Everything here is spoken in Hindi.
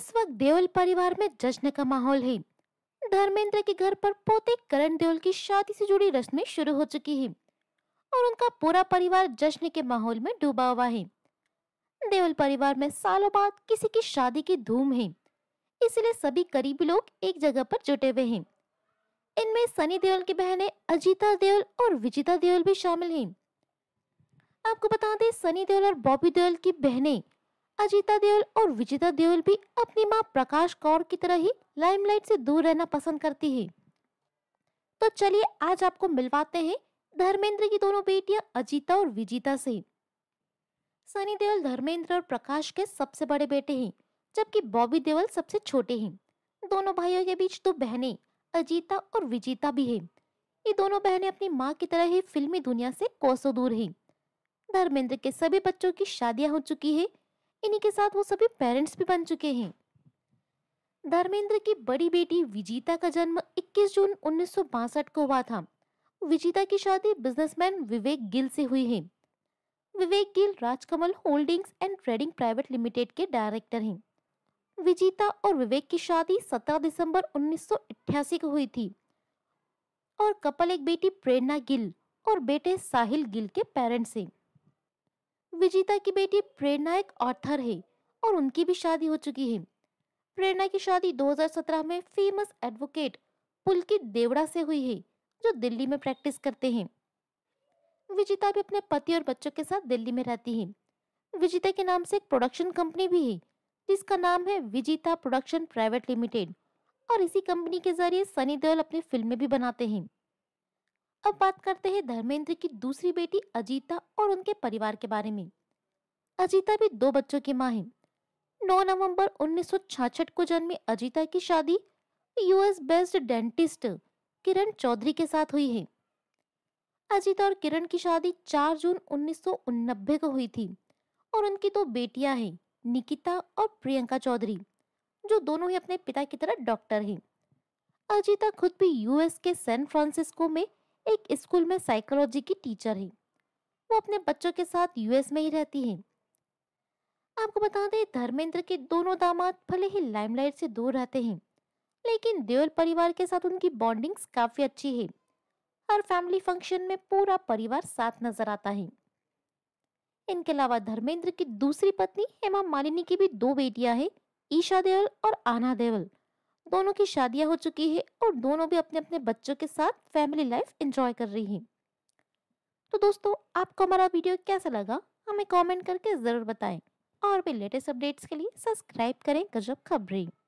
इस वक्त देवल परिवार में जश्न का माहौल है धर्मेंद्र के घर पर पोते करण देवल की शादी से जुड़ी रस्में शुरू हो चुकी है और उनका पूरा परिवार जश्न के माहौल में डूबा हुआ है देवल परिवार में सालों बाद किसी की शादी की धूम है इसलिए सभी करीबी लोग एक जगह पर जुटे हुए हैं इनमें सनी देवल की बहनें अजीता देवल और विजिता देवल भी शामिल हैं आपको बता दें सनी देवल और बॉबी देवल की बहनें अजीता देओल और विजेता देओल भी अपनी माँ प्रकाश कौर की तरह ही लाइमलाइट से दूर रहना पसंद करती है तो चलिए आज आपको मिलवाते हैं धर्मेंद्र की दोनों बेटियां अजीता और विजीता से सनी देओल धर्मेंद्र और प्रकाश के सबसे बड़े बेटे हैं जबकि बॉबी देओल सबसे छोटे हैं दोनों भाइयों के बीच दो बहनें अजीता और विजिता भी हैं ये दोनों बहनें अपनी माँ की तरह ही फिल्मी दुनिया से कोसों दूर हैं धर्मेंद्र के सभी बच्चों की शादियां हो चुकी है इन्हीं के साथ वो सभी पेरेंट्स भी बन चुके हैं धर्मेंद्र की बड़ी बेटी विजीता का जन्म 21 जून उन्नीस को हुआ था विजीता की शादी बिजनेसमैन विवेक गिल से हुई है Vivek Gill Rajkamal holdings and trading private limited के डायरेक्टर हैं विजीता और विवेक की शादी 17 दिसंबर उन्नीस को हुई थी और कपल एक बेटी प्रेरणा गिल और बेटे साहिल गिल के पेरेंट्स हैं विजेता की बेटी प्रेरणा एक ऑथर है और उनकी भी शादी हो चुकी है प्रेरणा की शादी 2017 में फेमस एडवोकेट पुलकित देवड़ा से हुई है जो दिल्ली में प्रैक्टिस करते हैं विजेता भी अपने पति और बच्चों के साथ दिल्ली में रहती है विजेता के नाम से एक प्रोडक्शन कंपनी भी है जिसका नाम है विजेता प्रोडक्शन प्राइवेट लिमिटेड और इसी कंपनी के जरिए सनी देओल अपनी फिल्में भी बनाते हैं अब बात करते हैं धर्मेंद्र की दूसरी बेटी अजीता और उनके परिवार के बारे में अजीता भी दो बच्चों की माँ है 9 नवंबर 1966 को जन्मी अजीता की शादी US based dentist Kiran Chaudhary के साथ हुई है अजीता और किरण की शादी 4 जून उन्नीस को हुई थी और उनकी दो बेटियां हैं निकिता और प्रियंका चौधरी जो दोनों ही अपने पिता की तरह डॉक्टर हैं अजीता खुद भी यूएस के सैन फ्रांसिस्को में एक स्कूल में साइकोलॉजी की टीचर है वो अपने बच्चों के साथ यूएस में ही रहती है आपको बता दें धर्मेंद्र के दोनों दामाद भले ही लाइमलाइट से दूर रहते हैं लेकिन देवल परिवार के साथ उनकी बॉन्डिंग्स काफ़ी अच्छी है हर फैमिली फंक्शन में पूरा परिवार साथ नजर आता है इनके अलावा धर्मेंद्र की दूसरी पत्नी हेमा मालिनी की भी दो बेटियां हैं ईशा देवल और आना देवल दोनों की शादियां हो चुकी है और दोनों भी अपने अपने बच्चों के साथ फैमिली लाइफ एंजॉय कर रही हैं तो दोस्तों आपको हमारा वीडियो कैसा लगा हमें कमेंट करके ज़रूर बताएं और भी लेटेस्ट अपडेट्स के लिए सब्सक्राइब करें गजब खबरें